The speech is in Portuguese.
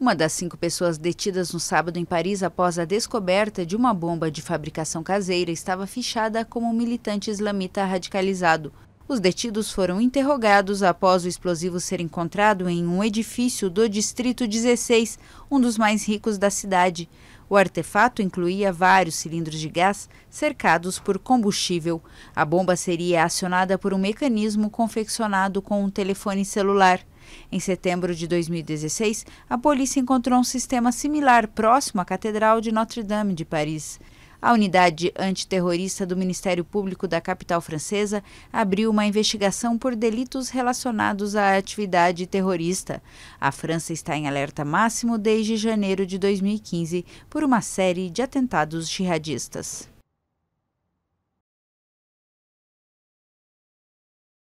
Uma das cinco pessoas detidas no sábado em Paris após a descoberta de uma bomba de fabricação caseira estava fichada como um militante islamita radicalizado. Os detidos foram interrogados após o explosivo ser encontrado em um edifício do Distrito 16, um dos mais ricos da cidade. O artefato incluía vários cilindros de gás cercados por combustível. A bomba seria acionada por um mecanismo confeccionado com um telefone celular. Em setembro de 2016, a polícia encontrou um sistema similar próximo à Catedral de Notre-Dame de Paris. A unidade antiterrorista do Ministério Público da capital francesa abriu uma investigação por delitos relacionados à atividade terrorista. A França está em alerta máximo desde janeiro de 2015 por uma série de atentados jihadistas.